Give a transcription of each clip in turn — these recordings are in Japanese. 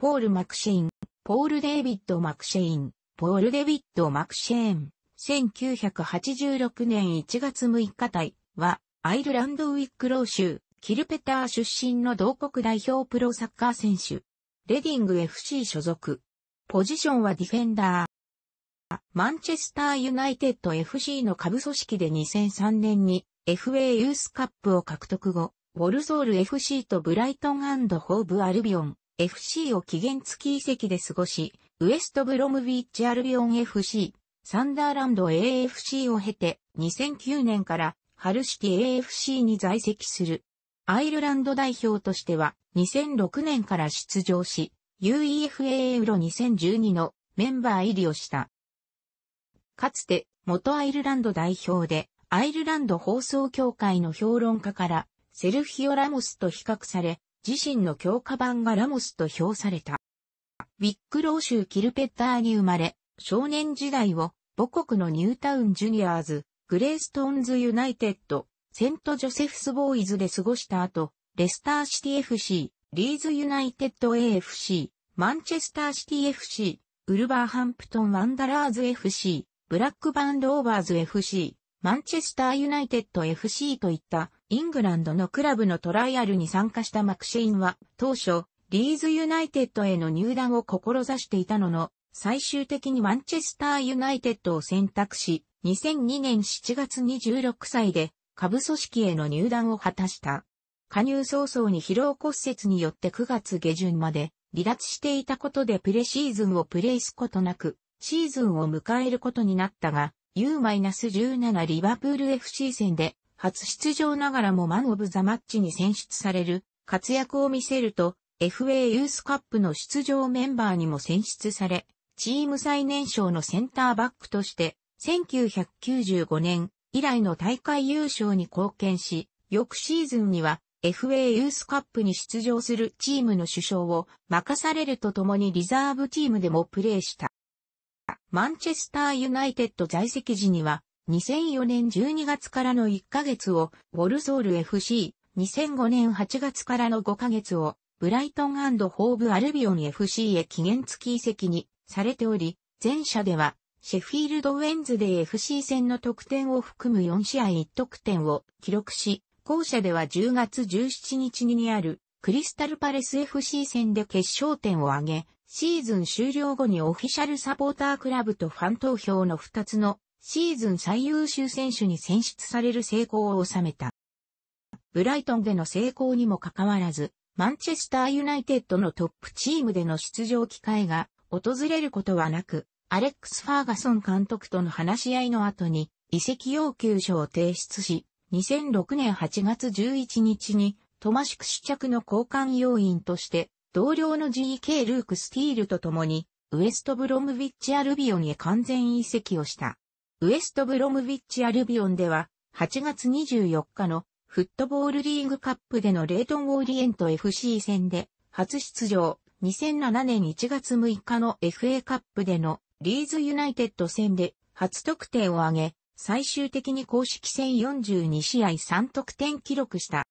ポール・マクシェイン、ポール・デイビッド・マクシェイン、ポール・デイビッド・マクシェーン、1986年1月6日隊は、アイルランドウィックロー州、キルペター出身の同国代表プロサッカー選手。レディング FC 所属。ポジションはディフェンダー。マンチェスターユナイテッド FC の下部組織で2003年に FA ユースカップを獲得後、ウォルソール FC とブライトンホーブ・アルビオン、FC を期限付き移籍で過ごし、ウエストブロムビッチアルビオン FC、サンダーランド AFC を経て、2009年からハルシティ AFC に在籍する。アイルランド代表としては2006年から出場し、UEFA ユーロ2012のメンバー入りをした。かつて元アイルランド代表でアイルランド放送協会の評論家からセルフヒオ・ラモスと比較され、自身の強化版がラモスと評された。ウィックロー州キルペッターに生まれ、少年時代を母国のニュータウンジュニアーズ、グレーストーンズユナイテッド、セントジョセフスボーイズで過ごした後、レスターシティ FC、リーズユナイテッド AFC、マンチェスターシティ FC、ウルバーハンプトンワンダラーズ FC、ブラックバンドオーバーズ FC、マンチェスターユナイテッド FC といったイングランドのクラブのトライアルに参加したマクシーンは、当初、リーズユナイテッドへの入団を志していたのの、最終的にマンチェスターユナイテッドを選択し、2002年7月26歳で、下部組織への入団を果たした。加入早々に疲労骨折によって9月下旬まで、離脱していたことでプレシーズンをプレイすことなく、シーズンを迎えることになったが、U-17 リバプール FC 戦で初出場ながらもマン・オブ・ザ・マッチに選出される活躍を見せると FA ユースカップの出場メンバーにも選出され、チーム最年少のセンターバックとして1995年以来の大会優勝に貢献し、翌シーズンには FA ユースカップに出場するチームの首相を任されるとともにリザーブチームでもプレーした。マンチェスターユナイテッド在籍時には2004年12月からの1ヶ月をウォルソール FC、2005年8月からの5ヶ月をブライトンホーブ・アルビオン FC へ期限付き移籍にされており、前者ではシェフィールド・ウェンズデー FC 戦の得点を含む4試合1得点を記録し、後者では10月17日にあるクリスタルパレス FC 戦で決勝点を挙げ、シーズン終了後にオフィシャルサポータークラブとファン投票の2つのシーズン最優秀選手に選出される成功を収めた。ブライトンでの成功にもかかわらず、マンチェスターユナイテッドのトップチームでの出場機会が訪れることはなく、アレックス・ファーガソン監督との話し合いの後に移籍要求書を提出し、2006年8月11日にトマシク試着の交換要員として同僚の GK ルーク・スティールと共にウエストブロムビッチ・アルビオンへ完全移籍をした。ウエストブロムビッチアルビオンでは、8月24日のフットボールリーグカップでのレイトンオーリエント FC 戦で、初出場、2007年1月6日の FA カップでのリーズユナイテッド戦で初得点を挙げ、最終的に公式戦42試合3得点記録した。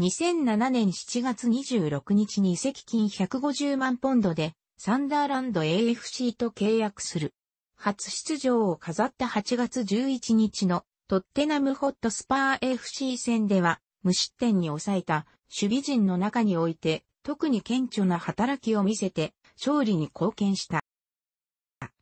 2007年7月26日に移籍金150万ポンドでサンダーランド AFC と契約する。初出場を飾った8月11日のトッテナムホットスパー FC 戦では無失点に抑えた守備陣の中において特に顕著な働きを見せて勝利に貢献した。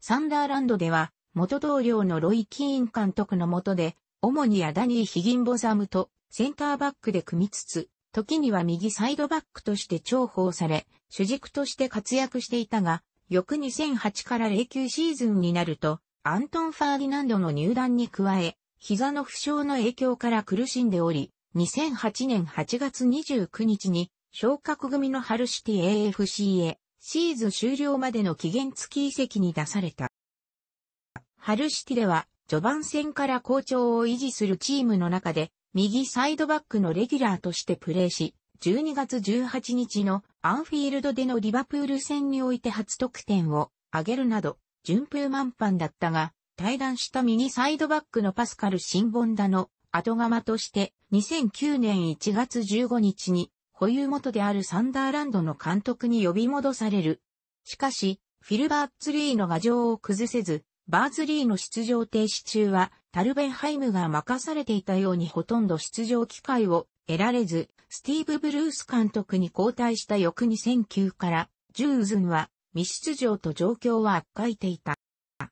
サンダーランドでは元同僚のロイ・キーン監督の下で主にアダニー・ヒギンボザムとセンターバックで組みつつ、時には右サイドバックとして重宝され、主軸として活躍していたが、翌2008から09シーズンになると、アントン・ファーディナンドの入団に加え、膝の負傷の影響から苦しんでおり、2008年8月29日に昇格組のハルシティ AFC へシーズン終了までの期限付き移籍に出された。ハルシティでは序盤戦から好調を維持するチームの中で右サイドバックのレギュラーとしてプレーし、12月18日のアンフィールドでのリバプール戦において初得点を挙げるなど、順風満帆だったが、対談した右サイドバックのパスカル・シンボンダの後釜として2009年1月15日に保有元であるサンダーランドの監督に呼び戻される。しかし、フィルバーツリーの牙城を崩せず、バーツリーの出場停止中はタルベンハイムが任されていたようにほとんど出場機会を得られず、スティーブ・ブルース監督に交代した翌2009から、ジューズンは未出場と状況は悪化いていた。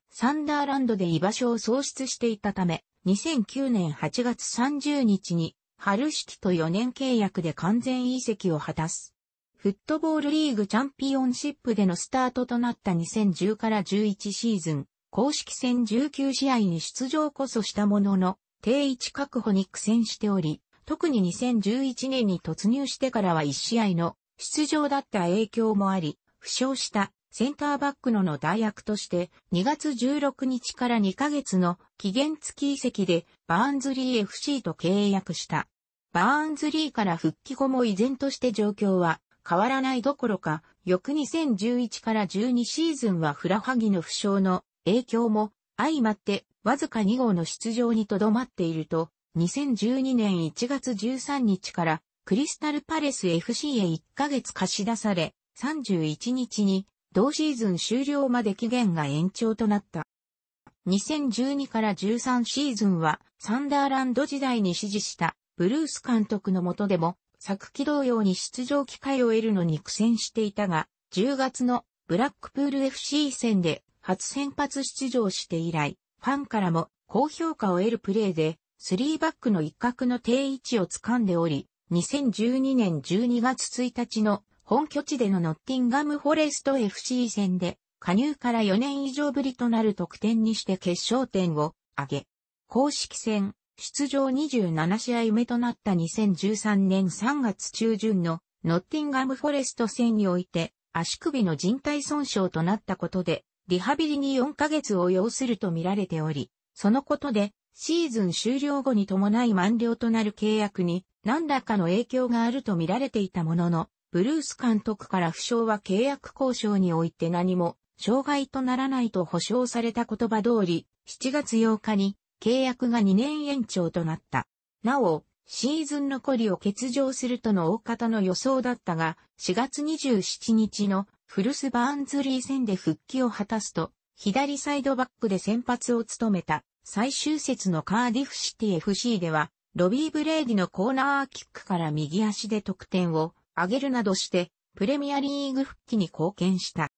サンダーランドで居場所を喪失していたため、2009年8月30日に、春式と4年契約で完全移籍を果たす。フットボールリーグチャンピオンシップでのスタートとなった2010から11シーズン、公式戦19試合に出場こそしたものの、定位置確保に苦戦しており、特に2011年に突入してからは1試合の出場だった影響もあり、負傷したセンターバックのの代役として2月16日から2ヶ月の期限付き移籍でバーンズリー FC と契約した。バーンズリーから復帰後も依然として状況は変わらないどころか、翌2011から12シーズンはフラハギの負傷の影響も相まってわずか2号の出場にとどまっていると2012年1月13日からクリスタルパレス FC へ1ヶ月貸し出され、31日に同シーズン終了まで期限が延長となった。2012から13シーズンはサンダーランド時代に支持したブルース監督の下でも昨季同様に出場機会を得るのに苦戦していたが、10月のブラックプール FC 戦で初先発出場して以来、ファンからも高評価を得るプレーでスリーバックの一角の定位置を掴んでおり、2012年12月1日の本拠地でのノッティンガムフォレスト FC 戦で、加入から4年以上ぶりとなる得点にして決勝点を挙げ、公式戦、出場27試合目となった2013年3月中旬のノッティンガムフォレスト戦において足首の人体損傷となったことでリハビリに4ヶ月を要すると見られており、そのことでシーズン終了後に伴い満了となる契約に何らかの影響があると見られていたものの、ブルース監督から負傷は契約交渉において何も障害とならないと保証された言葉通り、7月8日に契約が2年延長となった。なお、シーズン残りを欠場するとの大方の予想だったが、4月27日のフルス・バーンズリー戦で復帰を果たすと、左サイドバックで先発を務めた。最終節のカーディフシティ FC では、ロビー・ブレイディのコーナーキックから右足で得点を上げるなどして、プレミアリーグ復帰に貢献した。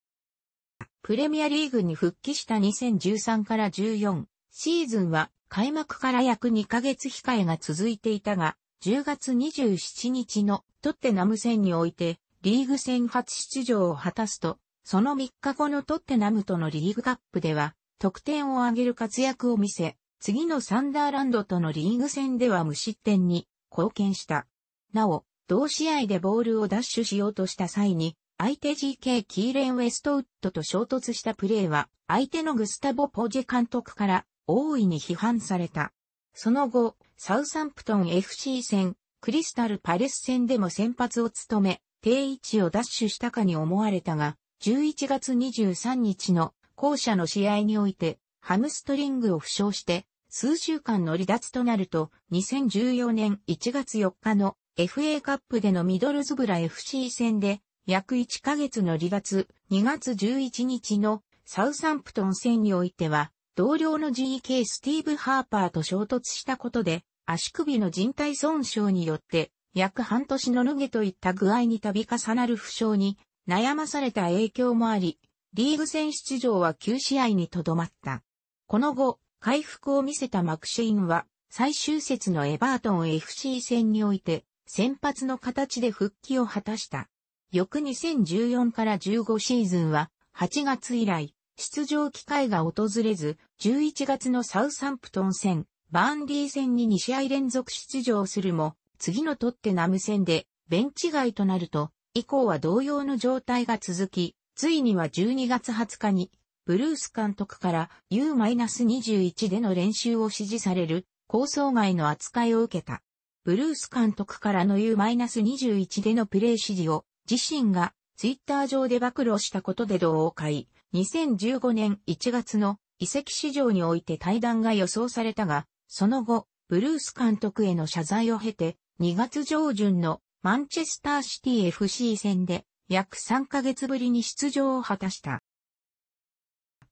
プレミアリーグに復帰した2013から14シーズンは開幕から約2ヶ月控えが続いていたが、10月27日のトッテナム戦においてリーグ戦初出場を果たすと、その3日後のトッテナムとのリーグカップでは得点を挙げる活躍を見せ、次のサンダーランドとのリーグ戦では無失点に貢献した。なお、同試合でボールをダッシュしようとした際に、相手 GK キーレン・ウェストウッドと衝突したプレーは、相手のグスタボ・ポジェ監督から大いに批判された。その後、サウサンプトン FC 戦、クリスタル・パレス戦でも先発を務め、定位置をダッシュしたかに思われたが、11月23日の後者の試合において、ハムストリングを負傷して、数週間の離脱となると、2014年1月4日の FA カップでのミドルズブラ FC 戦で、約1ヶ月の離脱、2月11日のサウサンプトン戦においては、同僚の GK スティーブ・ハーパーと衝突したことで、足首の人体損傷によって、約半年の脱げといった具合に度重なる負傷に悩まされた影響もあり、リーグ戦出場は9試合にとどまった。この後、回復を見せたマクシェインは、最終節のエバートン FC 戦において、先発の形で復帰を果たした。翌2014から15シーズンは、8月以来、出場機会が訪れず、11月のサウサンプトン戦、バーンリー戦に2試合連続出場するも、次のトッテナム戦でベンチ外となると、以降は同様の状態が続き、ついには12月20日に、ブルース監督から U-21 での練習を指示される構想外の扱いを受けた。ブルース監督からの U-21 でのプレー指示を自身がツイッター上で暴露したことで同会、2015年1月の遺跡市場において対談が予想されたが、その後、ブルース監督への謝罪を経て、2月上旬のマンチェスターシティ FC 戦で約3ヶ月ぶりに出場を果たした。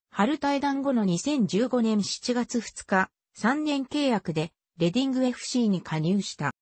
春対談後の2015年7月2日、3年契約でレディング FC に加入した。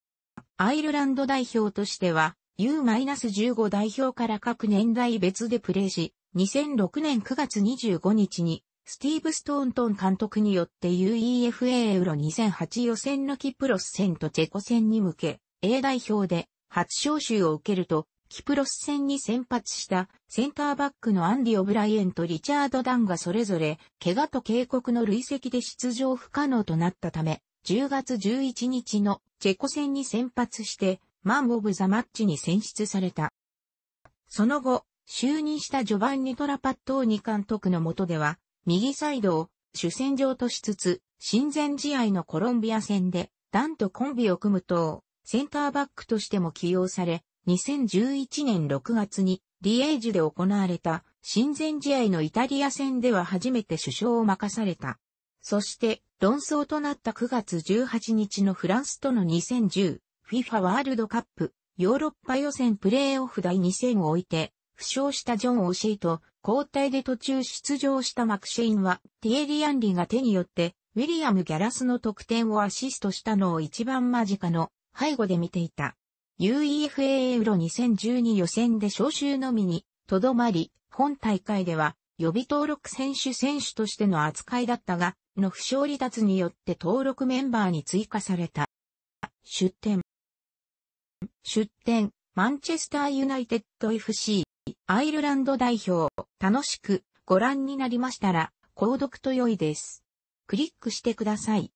アイルランド代表としては U-15 代表から各年代別でプレーし、2006年9月25日にスティーブ・ストーントン監督によって UEFA エウロ2008予選のキプロス戦とチェコ戦に向け、A 代表で初招集を受けると、キプロス戦に先発したセンターバックのアンディ・オブライエンとリチャード・ダンがそれぞれ怪我と警告の累積で出場不可能となったため、10月11日のチェコ戦に先発してマン・オブ・ザ・マッチに選出された。その後、就任したジョバンニ・トラパットーニ監督の下では、右サイドを主戦場としつつ、親善試合のコロンビア戦で、ダンとコンビを組むと、センターバックとしても起用され、2011年6月にリエージュで行われた親善試合のイタリア戦では初めて首相を任された。そして論争となった9月18日のフランスとの 2010FIFA ワールドカップヨーロッパ予選プレーオフ第2戦を置いて負傷したジョン・オシェイと交代で途中出場したマクシェインはティエリアンリが手によってウィリアム・ギャラスの得点をアシストしたのを一番間近の背後で見ていた。UEFA ユーロ2012予選で招集のみにとどまり、本大会では予備登録選手選手としての扱いだったが、の不祥離脱によって登録メンバーに追加された。出展。出展、マンチェスターユナイテッド FC、アイルランド代表、楽しくご覧になりましたら、購読と良いです。クリックしてください。